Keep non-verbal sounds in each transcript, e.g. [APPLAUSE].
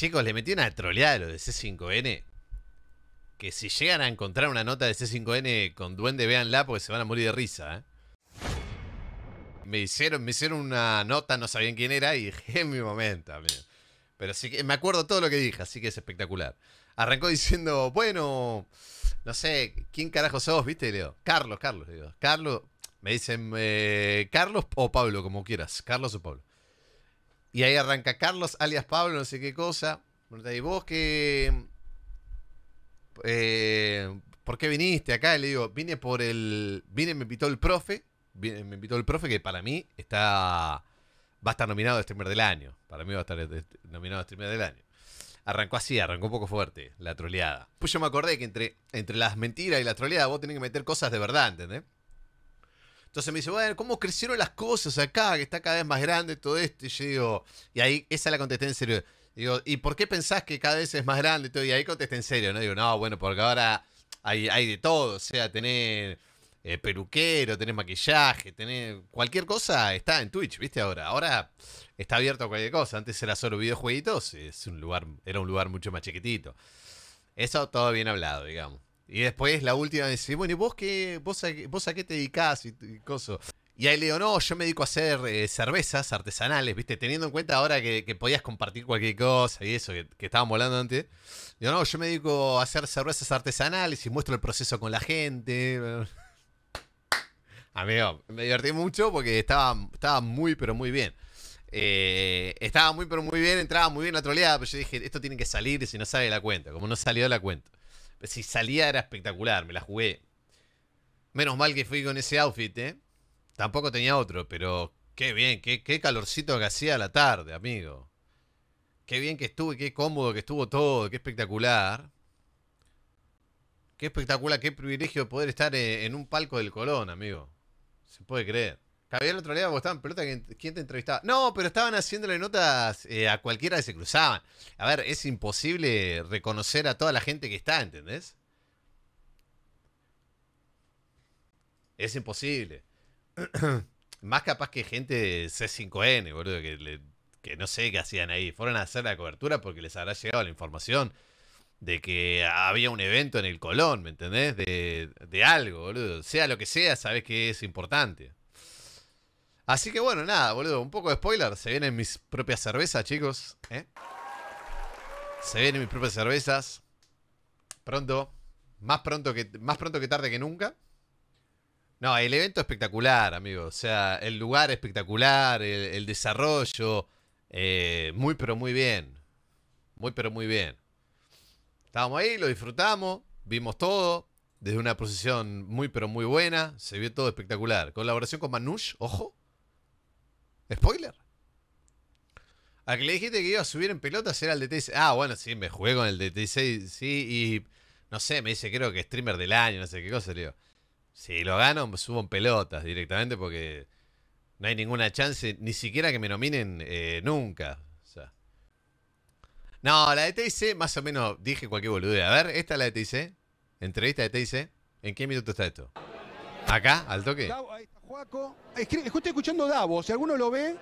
Chicos, le metí una troleada a lo de C5N. Que si llegan a encontrar una nota de C5N con duende, véanla porque se van a morir de risa. ¿eh? Me, hicieron, me hicieron una nota, no sabían quién era y dije [LAUGHS] en mi momento. Amigo. Pero sí que me acuerdo todo lo que dije, así que es espectacular. Arrancó diciendo, bueno, no sé, ¿quién carajo sos? ¿Viste? Leo Carlos, Carlos. digo, Carlos, me dicen, eh, Carlos o Pablo, como quieras. Carlos o Pablo. Y ahí arranca Carlos, alias Pablo, no sé qué cosa. Y vos que... Eh, ¿Por qué viniste acá? Y le digo, vine por el... Vine, me invitó el profe. me invitó el profe que para mí está... Va a estar nominado de streamer del año. Para mí va a estar este, nominado este streamer del año. Arrancó así, arrancó un poco fuerte la troleada. Pues yo me acordé que entre, entre las mentiras y la troleada vos tenés que meter cosas de verdad, ¿entendés? Entonces me dice, bueno, ¿cómo crecieron las cosas acá? Que está cada vez más grande todo esto. Y yo digo, y ahí esa la contesté en serio. Digo, ¿y por qué pensás que cada vez es más grande? Y, todo? y ahí contesté en serio, ¿no? Digo, no, bueno, porque ahora hay, de todo. O sea, tener eh, peluquero, tener maquillaje, tener cualquier cosa está en Twitch, ¿viste? Ahora, ahora está abierto a cualquier cosa. Antes era solo videojueguitos, es un lugar, era un lugar mucho más chiquitito. Eso todo bien hablado, digamos. Y después la última dice, bueno, ¿y vos qué, vos a, qué te dedicás? Y, Y ahí le digo, no, yo me dedico a hacer eh, cervezas artesanales, ¿viste? Teniendo en cuenta ahora que, podías compartir cualquier cosa y eso, que, que estábamos hablando antes. Digo, no, yo me dedico a hacer cervezas artesanales y muestro el proceso con la gente. [LAUGHS] Amigo, me divertí mucho porque estaba, estaba muy, pero muy bien. Eh, estaba muy, pero muy bien, entraba muy bien la troleada, pero yo dije, esto tiene que salir si no sale la cuenta. Como no salió la cuenta si salía era espectacular, me la jugué. Menos mal que fui con ese outfit, ¿eh? Tampoco tenía otro, pero qué bien, qué, calorcito que hacía la tarde, amigo. Qué bien que estuve, qué cómodo que estuvo todo, qué espectacular. Qué espectacular, qué privilegio poder estar eh, en un palco del Colón, amigo. Se puede creer. Javier, el otro día vos en pelota, ¿quién te entrevistaba? No, pero estaban haciéndole notas eh, a cualquiera que se cruzaban. A ver, es imposible reconocer a toda la gente que está, ¿entendés? Es imposible. [CLEARS THROAT] Más capaz que gente de C5N, boludo, que, no sé qué hacían ahí. Fueron a hacer la cobertura porque les habrá llegado la información de que había un evento en el Colón, ¿me entendés? De, de algo, boludo. Sea lo que sea, sabes que es importante. Así que bueno, nada, boludo, un poco de spoiler. Se vienen mis propias cervezas, chicos. ¿eh? Se vienen mis propias cervezas. Pronto. Más pronto que, más pronto que tarde que nunca. No, el evento espectacular, amigo. O sea, el lugar espectacular, el, desarrollo. Eh, muy, pero muy bien. Muy, pero muy bien. Estábamos ahí, lo disfrutamos, vimos todo. Desde una posición muy, pero muy buena. Se vio todo espectacular. Colaboración con Manush, ojo. Spoiler. A ah, que le dijiste que iba a subir en pelotas era el dt Ah, bueno, sí, me jugué con el DT6, sí, y no sé, me dice creo que streamer del año, no sé qué cosa, le digo. Si lo gano, subo en pelotas directamente porque no hay ninguna chance, ni siquiera que me nominen eh, nunca. No, la de TIC, más o menos dije cualquier boludo A ver, esta es la de Entrevista de TIC. ¿En qué minuto está esto? ¿Acá? ¿Al toque? que Estoy escuchando Davo, si alguno lo ve.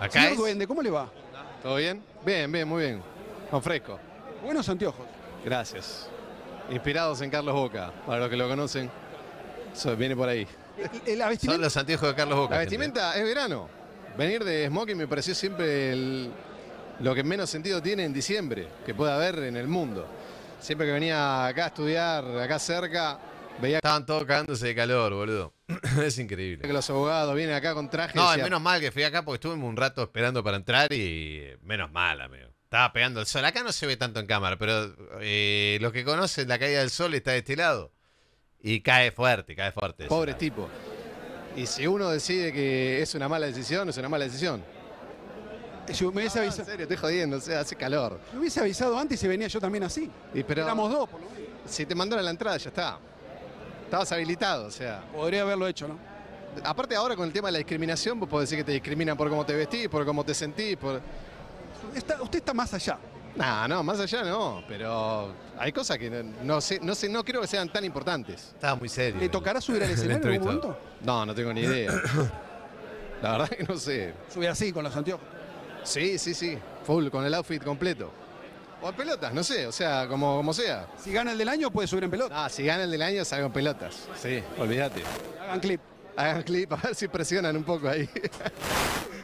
Acá señor ¿cómo le va? ¿Todo bien? Bien, bien, muy bien. Con fresco. Buenos anteojos. Gracias. Inspirados en Carlos Boca, para los que lo conocen. viene por ahí. Son los anteojos de Carlos Boca. La vestimenta es verano. Venir de smoking me pareció siempre lo que menos sentido tiene en diciembre, que pueda haber en el mundo. Siempre que venía acá a estudiar, acá cerca, Estaban todos cagándose de calor, boludo. [CLEARS THROAT] es increíble. Que los abogados vienen acá con trajes. No, menos mal que fui acá porque estuve un rato esperando para entrar y menos mal, amigo. Estaba pegando el sol. Acá no se ve tanto en cámara, pero eh, los que conocen la caída del sol está destilado Y cae fuerte, cae fuerte. Pobre tipo. Y si uno decide que es una mala decisión, es una mala decisión. Yo me hubiese avisado. En serio, estoy jodiendo, o sea, hace calor. Me hubiese avisado antes y venía yo también así. Y Éramos dos, por lo menos. Si te mandaron a la entrada, ya está. Estabas habilitado, o sea. Podría haberlo hecho, ¿no? Aparte ahora con el tema de la discriminación, vos podés decir que te discriminan por cómo te vestís, por cómo te sentís, por... usted está más allá. No, no, más allá no, pero hay cosas que no, sé, no sé, no creo que sean tan importantes. Estaba muy serio. ¿Le tocará subir al [LAUGHS] escenario en algún momento? No, no tengo ni idea. La verdad que no sé. Subir así, con los anteojos. Sí, sí, sí, full, con el outfit completo. O en pelotas, no sé, o sea, como, como sea. Si gana el del año, puede subir en pelotas. Ah, si gana el del año, salgo en pelotas. Sí, olvídate. Hagan clip. Hagan clip, a ver si presionan un poco ahí.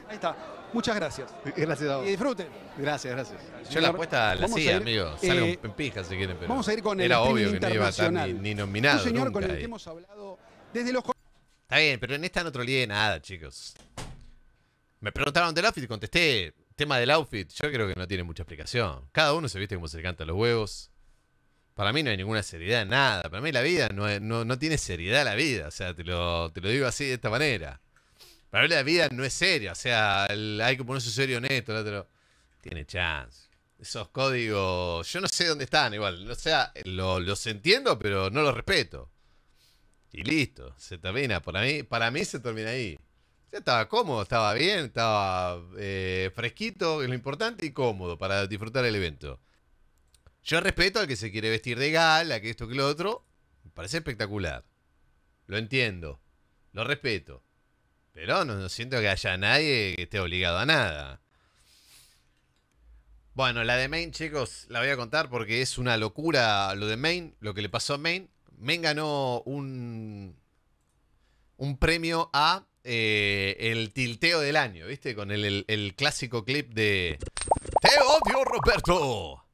Ahí está. Muchas gracias. Gracias a vos. Y disfruten. Gracias, gracias. Yo la apuesta la hacía, amigo. Eh, salgo en pija si quieren, pero vamos a ir con el era obvio que no iba a estar ni, nominado. Un señor con el que hemos hablado desde los. Está bien, pero en esta no troleé nada, chicos. Me preguntaron del outfit y contesté tema del outfit, yo creo que no tiene mucha explicación. Cada uno se viste como se le canta los huevos. Para mí no hay ninguna seriedad nada. Para mí la vida no, no, tiene seriedad la vida. O sea, te lo, te lo digo así de esta manera. Para mí la vida no es seria. O sea, hay que ponerse serio en esto. Tiene chance. Esos códigos, yo no sé dónde están igual. O sea, los entiendo, pero no los respeto. Y listo. Se termina. Para mí, para mí se termina ahí estaba cómodo, estaba bien, estaba eh, fresquito, es lo importante, y cómodo para disfrutar el evento. Yo respeto al que se quiere vestir de gala, que esto, que lo otro. Me parece espectacular. Lo entiendo. Lo respeto. Pero no, no siento que haya nadie que esté obligado a nada. Bueno, la de Main, chicos, la voy a contar porque es una locura lo de Main, lo que le pasó a Main. Main ganó un, un premio a eh, el tilteo del año, ¿viste? Con el, clásico clip de Te odio, Roberto.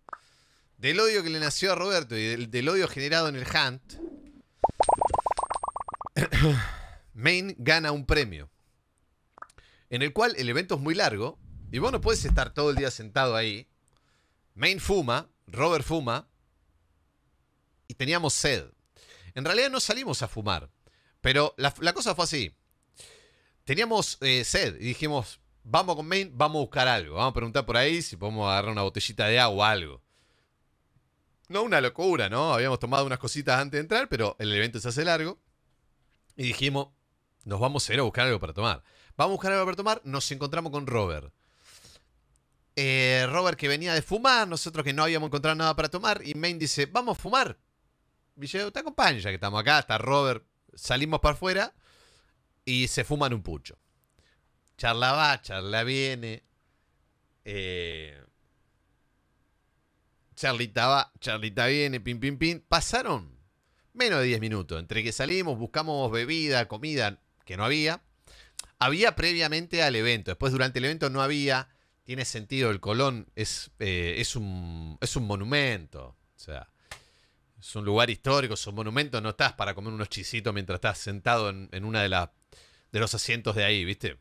Del odio que le nació a Roberto y del, odio generado en el Hunt, [COUGHS] Main gana un premio. En el cual el evento es muy largo y vos no puedes estar todo el día sentado ahí. Main fuma, Robert fuma y teníamos sed. En realidad no salimos a fumar, pero la cosa fue así teníamos eh, sed y dijimos, vamos con Main, vamos a buscar algo. Vamos a preguntar por ahí si podemos agarrar una botellita de agua o algo. No una locura, ¿no? Habíamos tomado unas cositas antes de entrar, pero el evento se hace largo. Y dijimos, nos vamos a ir a buscar algo para tomar. Vamos a buscar algo para tomar, nos encontramos con Robert. Eh, Robert que venía de fumar, nosotros que no habíamos encontrado nada para tomar, y Main dice, vamos a fumar. yo, te acompaña ya que estamos acá, está Robert, salimos para afuera y se fuman un pucho. Charla va, charla viene. Eh, charlita va, charlita viene, pin, pin, pin. Pasaron menos de 10 minutos. Entre que salimos, buscamos bebida, comida, que no había. Había previamente al evento. Después, durante el evento, no había. Tiene sentido, el Colón es, eh, es, un, es un monumento. O sea, es un lugar histórico, un monumento. no estás para comer unos chisitos mientras estás sentado en, en una de las de los asientos de ahí, ¿viste?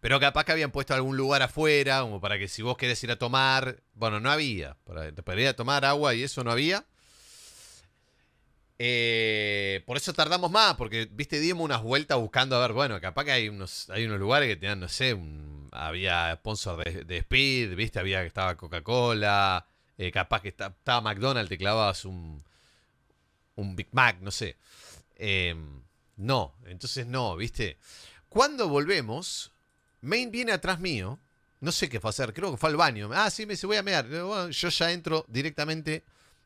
Pero capaz que habían puesto algún lugar afuera, como para que si vos querés ir a tomar. Bueno, no había. Para, podías ir a tomar agua y eso no había. Eh, por eso tardamos más, porque, viste, dimos unas vueltas buscando a ver, bueno, capaz que hay unos, hay unos lugares que tenían, no sé, había sponsor de, Speed, viste, había que estaba Coca-Cola, eh, capaz que estaba McDonald's, te clavabas un, un Big Mac, no sé. Em, no, entonces no, ¿viste? Cuando volvemos, Main viene atrás mío. No sé qué fue a hacer, creo que fue al baño. Ah, sí, me dice, voy a mear. yo ya entro directamente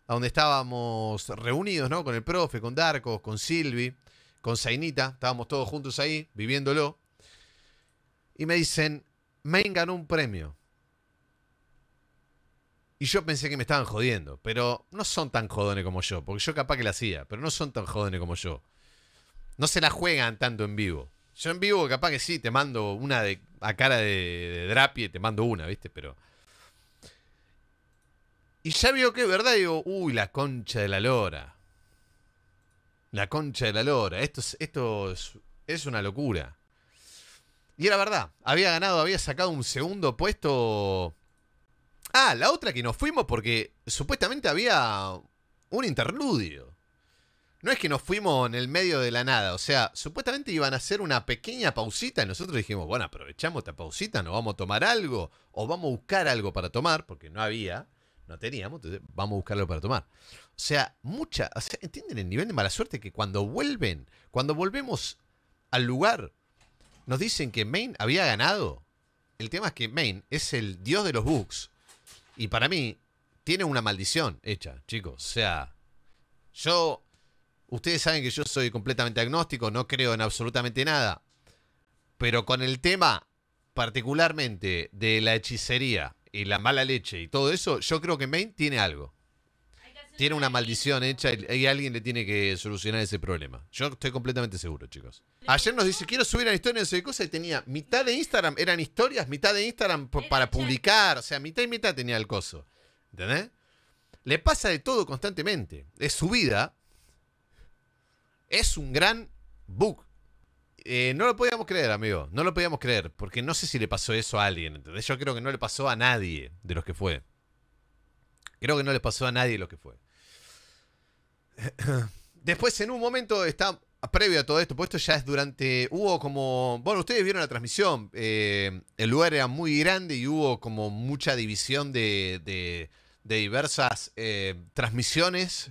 a donde estábamos reunidos, ¿no? Con el profe, con Darko, con Silvi, con Zainita. Estábamos todos juntos ahí, viviéndolo. Y me dicen, Main ganó un premio. Y yo pensé que me estaban jodiendo, pero no son tan jodones como yo, porque yo capaz que la hacía, pero no son tan jodones como yo. No se la juegan tanto en vivo. Yo en vivo capaz que sí, te mando una de, a cara de, drapie. te mando una, ¿viste? Pero... Y ya vio que verdad, digo, uy, la concha de la lora. La concha de la lora, esto esto es una locura. Y era verdad, había ganado, había sacado un segundo puesto Ah, la otra que nos fuimos porque supuestamente había un interludio. No es que nos fuimos en el medio de la nada, o sea, supuestamente iban a hacer una pequeña pausita y nosotros dijimos, bueno, aprovechamos esta pausita, nos vamos a tomar algo o vamos a buscar algo para tomar, porque no había, no teníamos, entonces vamos a buscarlo para tomar. O sea, mucha, o sea, ¿entienden el nivel de mala suerte que cuando vuelven, cuando volvemos al lugar, nos dicen que Maine había ganado? El tema es que Maine es el dios de los bugs. Y para mí, tiene una maldición hecha, chicos. O sea, yo. Ustedes saben que yo soy completamente agnóstico, no creo en absolutamente nada. Pero con el tema, particularmente de la hechicería y la mala leche y todo eso, yo creo que Maine tiene algo tiene una maldición hecha y, alguien le tiene que solucionar ese problema. Yo estoy completamente seguro, chicos. Ayer nos dice, quiero subir a historia de sé cosa y tenía mitad de Instagram, eran historias, mitad de Instagram para publicar, o sea, mitad y mitad tenía el coso. ¿Entendés? Le pasa de todo constantemente. Es su vida. Es un gran bug. Eh, no lo podíamos creer, amigo. No lo podíamos creer. Porque no sé si le pasó eso a alguien. ¿entendés? Yo creo que no le pasó a nadie de los que fue. Creo que no le pasó a nadie de los que fue. Después, en un momento, está previo a todo esto, puesto esto ya es durante. Hubo como. Bueno, ustedes vieron la transmisión. Eh, el lugar era muy grande y hubo como mucha división de, diversas eh, transmisiones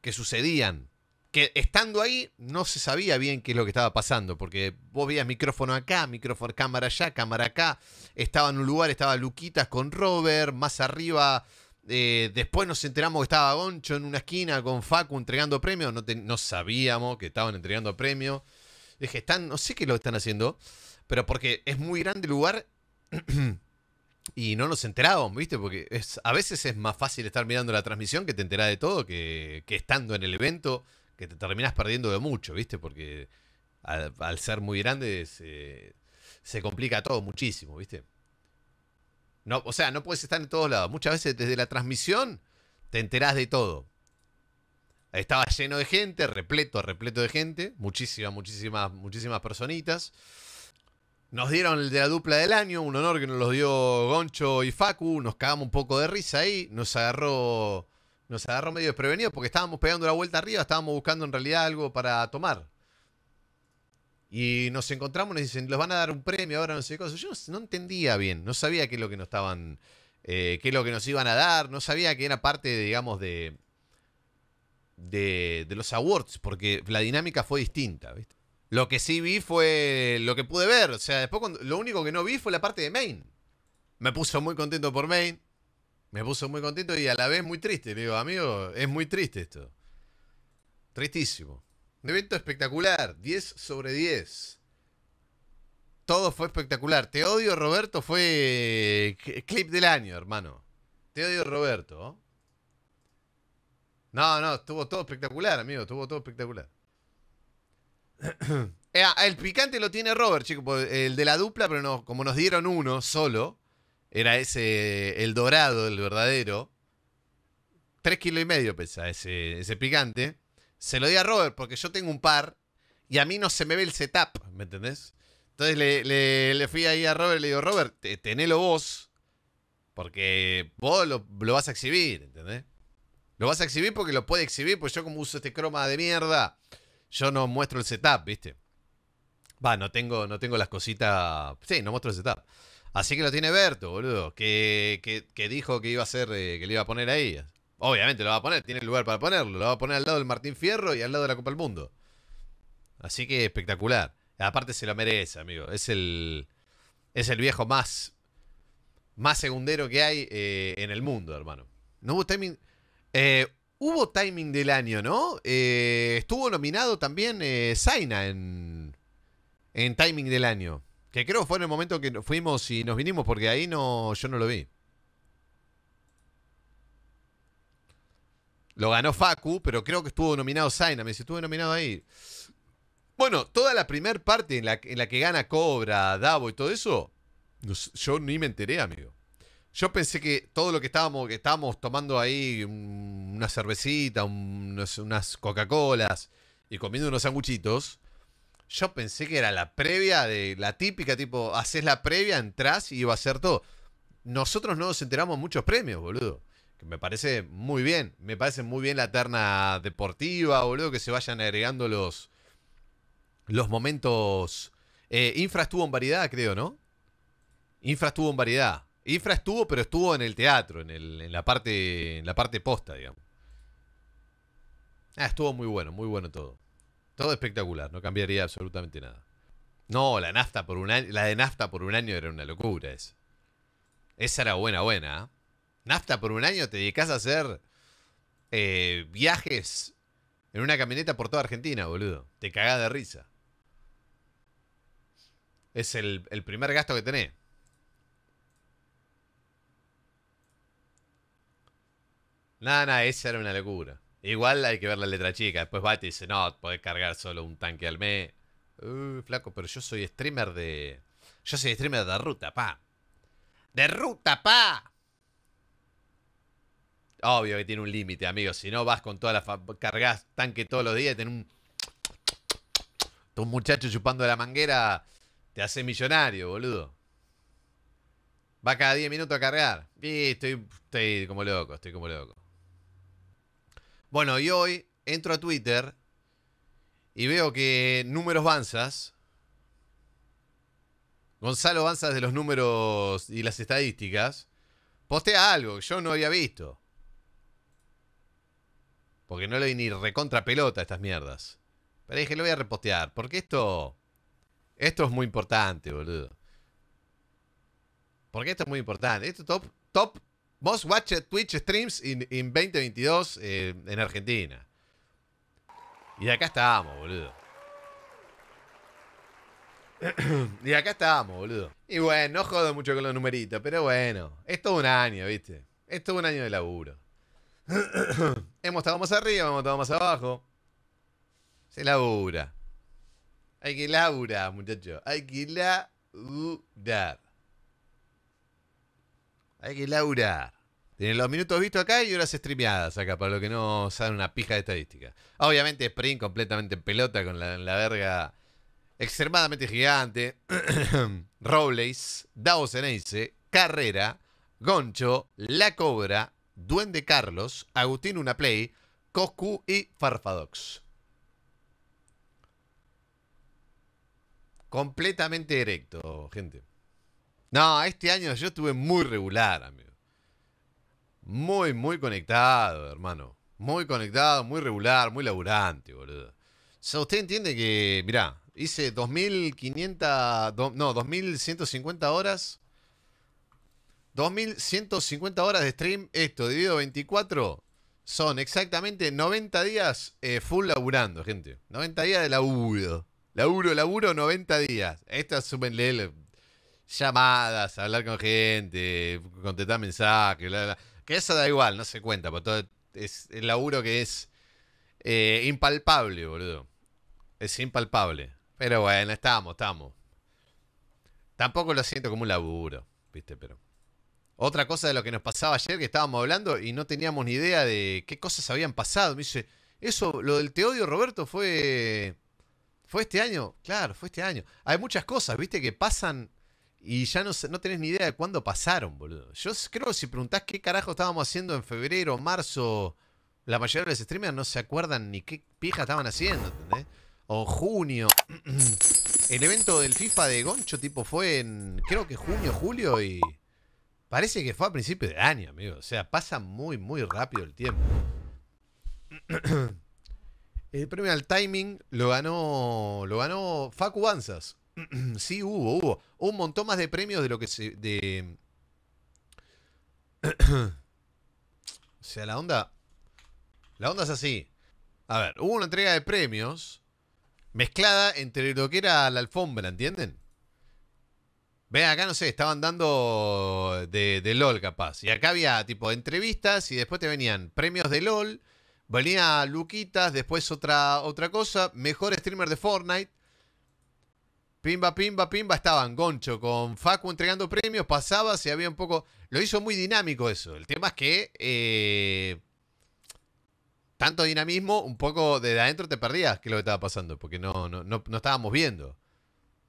que sucedían. Que estando ahí no se sabía bien qué es lo que estaba pasando, porque vos veías micrófono acá, micrófono, cámara allá, cámara acá. Estaba en un lugar, estaba Luquitas con Robert, más arriba eh, después nos enteramos que estaba Goncho en una esquina con Facu entregando premios. No, sabíamos que estaban entregando premios. Dije, están, no sé qué lo están haciendo, pero porque es muy grande el lugar [CLEARS THROAT] y no nos enterábamos, ¿viste? Porque es, a veces es más fácil estar mirando la transmisión que te enterás de todo que, estando en el evento, que te terminás perdiendo de mucho, ¿viste? Porque al, ser muy grande se complica todo muchísimo, ¿viste? No, o sea, no puedes estar en todos lados. Muchas veces desde la transmisión te enterás de todo. Estaba lleno de gente, repleto, repleto de gente, muchísimas, muchísimas, muchísimas personitas. Nos dieron el de la dupla del año, un honor que nos los dio Goncho y Facu, nos cagamos un poco de risa ahí, nos agarró, nos agarró medio desprevenido porque estábamos pegando la vuelta arriba, estábamos buscando en realidad algo para tomar. Y nos encontramos, nos dicen, los van a dar un premio ahora, no sé qué cosa. Yo no, entendía bien, no sabía qué es lo que nos estaban, eh, qué es lo que nos iban a dar, no sabía que era parte, digamos, de, de, los awards, porque la dinámica fue distinta, Lo que sí vi fue lo que pude ver, o sea, después lo único que no vi fue la parte de Main. Me puso muy contento por Main, me puso muy contento y a la vez muy triste. digo, amigo, es muy triste esto. Tristísimo. Un evento espectacular, 10 sobre 10. Todo fue espectacular. Te odio, Roberto, fue clip del año, hermano. Te odio, Roberto. No, no, estuvo todo espectacular, amigo, estuvo todo espectacular. [CLEARS THROAT] Eh, ah, el picante lo tiene Robert, chico el de la dupla, pero no, como nos dieron uno solo, era ese, el dorado, el verdadero. Tres kilos y medio pesa ese, ese picante se lo di a Robert porque yo tengo un par y a mí no se me ve el setup, ¿me entendés? Entonces le, fui ahí a Robert y le digo, Robert, tenelo vos porque vos lo, vas a exhibir, ¿entendés? Lo vas a exhibir porque lo puede exhibir, pues yo como uso este croma de mierda, yo no muestro el setup, ¿viste? Va, no tengo, no tengo las cositas... Sí, no muestro el setup. Así que lo tiene Berto, boludo. Que, que, dijo que iba a eh, que le iba a poner ahí. Obviamente lo va a poner, tiene lugar para ponerlo. Lo va a poner al lado del Martín Fierro y al lado de la Copa del Mundo. Así que espectacular. Aparte se lo merece, amigo. Es el, es el viejo más, más segundero que hay eh, en el mundo, hermano. No hubo timing. Eh, hubo timing del año, ¿no? Eh, estuvo nominado también Zaina en, timing del año. Que creo fue en el momento que fuimos y nos vinimos, porque ahí no, yo no lo vi. Lo ganó Facu, pero creo que estuvo nominado Zaina. Me dice, estuve nominado ahí. Bueno, toda la primer parte en la, en la que gana Cobra, Davo y todo eso, yo ni me enteré, amigo. Yo pensé que todo lo que estábamos, que estábamos tomando ahí, una cervecita, unas Coca-Colas y comiendo unos sanguchitos, yo pensé que era la previa de la típica, tipo, haces la previa, entras y va a ser todo. Nosotros no nos enteramos muchos premios, boludo me parece muy bien. Me parece muy bien la terna deportiva, boludo, que se vayan agregando los, los momentos. Eh, Infra estuvo en variedad, creo, ¿no? Infra estuvo en variedad. Infra estuvo, pero estuvo en el teatro, en, en la, parte, la parte posta, digamos. Ah, estuvo muy bueno, muy bueno todo. Todo espectacular, no cambiaría absolutamente nada. No, la nafta por un la de nafta por un año era una locura esa. Esa era buena, buena. ¿eh? nafta por un año, te dedicas a hacer eh, viajes en una camioneta por toda Argentina, boludo. Te cagás de risa. Es el, primer gasto que tenés. Nada, nada, esa era una locura. Igual hay que ver la letra chica. Después va y te dice, no, podés cargar solo un tanque al mes. Uy, flaco, pero yo soy streamer de... Yo soy streamer de ruta, pa. ¡De ruta, pa! Obvio que tiene un límite, amigo. Si no vas con toda la. Cargás cargas tanque todos los días y tenés un. Un muchacho chupando la manguera. Te hace millonario, boludo. Va cada 10 minutos a cargar. Y estoy, estoy como loco, estoy como loco. Bueno, y hoy entro a Twitter y veo que números Banzas. Gonzalo Banzas de los números y las estadísticas. Postea algo que yo no había visto. Porque no le doy ni recontra pelota a estas mierdas. Pero dije, lo voy a repostear. Porque esto. Esto es muy importante, boludo. Porque esto es muy importante. Esto top. Top. Most watched Twitch streams in, 2022 eh, en Argentina. Y de acá estábamos, boludo. [CLEARS THROAT] y acá estábamos, boludo. Y bueno, no jodo mucho con los numeritos, pero bueno. Es todo un año, ¿viste? Es todo un año de laburo hemos estado más arriba, hemos estado más abajo. Se labura. Hay que laburar, muchachos. Hay que laburar. Hay que laburar. Tienen los minutos vistos acá y horas streameadas acá, para lo que no saben una pija de estadística. Obviamente, Spring completamente en pelota con la, verga extremadamente gigante. [CLEARS THROAT] Robles, Davos Carrera, Goncho, La Cobra, Duende Carlos, Agustín Unaplay, Coscu y Farfadox. Completamente directo, gente. No, este año yo estuve muy regular, amigo. Muy, muy conectado, hermano. Muy conectado, muy regular, muy laburante, boludo. O sea, usted entiende que, mirá, hice 2.500, no, 2.150 horas 2.150 horas de stream, esto dividido 24, son exactamente 90 días eh, full laburando, gente. 90 días de laburo. Laburo, laburo, 90 días. Estas sumenle llamadas, hablar con gente, contestar mensajes, bla, bla. Que eso da igual, no se cuenta, porque es el laburo que es eh, impalpable, boludo. Es impalpable. Pero bueno, estamos, estamos. Tampoco lo siento como un laburo, viste, pero... Otra cosa de lo que nos pasaba ayer, que estábamos hablando y no teníamos ni idea de qué cosas habían pasado. Me dice, eso, lo del teodio Roberto, fue. ¿Fue este año? Claro, fue este año. Hay muchas cosas, viste, que pasan y ya no, no tenés ni idea de cuándo pasaron, boludo. Yo creo que si preguntás qué carajo estábamos haciendo en febrero, marzo, la mayoría de los streamers no se acuerdan ni qué pija estaban haciendo, ¿entendés? O junio. [CLEARS THROAT] El evento del FIFA de Goncho, tipo, fue en, creo que junio, julio y Parece que fue a principio de año, amigo. O sea, pasa muy, muy rápido el tiempo. [CLEARS THROAT] el premio al timing lo ganó, lo ganó Facu [CLEARS THROAT] sí, hubo, hubo. Un montón más de premios de lo que se. De... [CLEARS THROAT] o sea, la onda. La onda es así. A ver, hubo una entrega de premios mezclada entre lo que era la alfombra, ¿entienden? Vean, acá no sé, estaban dando de, LOL capaz. Y acá había tipo entrevistas y después te venían premios de LOL, venía Luquitas, después otra, otra cosa, mejor streamer de Fortnite. Pimba, pimba, pimba, estaban Goncho con Facu entregando premios, pasaba, se había un poco... Lo hizo muy dinámico eso. El tema es que... Eh, tanto dinamismo, un poco de adentro te perdías que lo que estaba pasando, porque no, no estábamos viendo.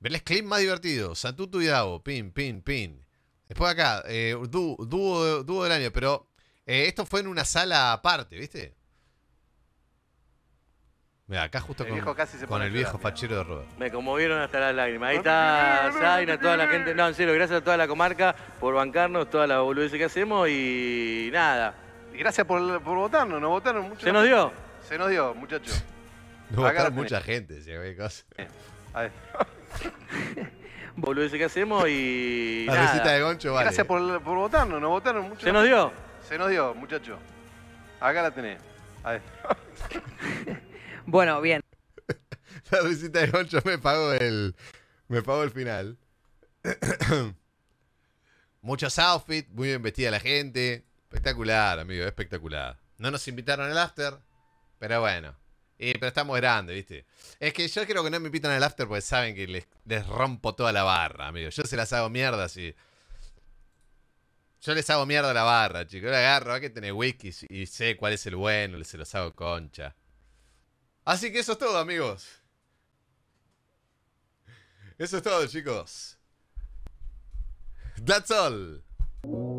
Verles clip más divertido. Santutu y Davo. Pin, pin, pin. Después acá, eh, dúo, del año, pero eh, esto fue en una sala aparte, ¿viste? Mira, acá justo con, con el viejo fachero de Robert. Me conmovieron hasta las lágrimas. Ahí está Zaina, toda la gente. No, en serio, gracias a toda la comarca por bancarnos, toda la boludez que hacemos y nada. Y gracias por, por votarnos, nos votaron mucho. ¿Se nos dio? Se nos dio, muchachos. [LAUGHS] nos votaron mucha gente, si cosa. A ver ese [LAUGHS] que hacemos y. La visita de Goncho, vale. Gracias por, por votarnos, nos votaron mucho. Se nos dio. Se nos dio, muchacho. Acá la tenés. [LAUGHS] bueno, bien. [LAUGHS] La visita de Goncho me pagó el. Me pagó el final. [CLEARS THROAT] Muchos outfits, muy bien vestida la gente. Espectacular, amigo, espectacular. No nos invitaron al after, pero bueno y eh, pero estamos grandes, ¿viste? Es que yo creo que no me invitan al after porque saben que les, rompo toda la barra, amigo. Yo se las hago mierda así. Yo les hago mierda la barra, chicos. Yo la agarro, hay que tener whisky y sé cuál es el bueno, se los hago concha. Así que eso es todo, amigos. Eso es todo, chicos. That's all.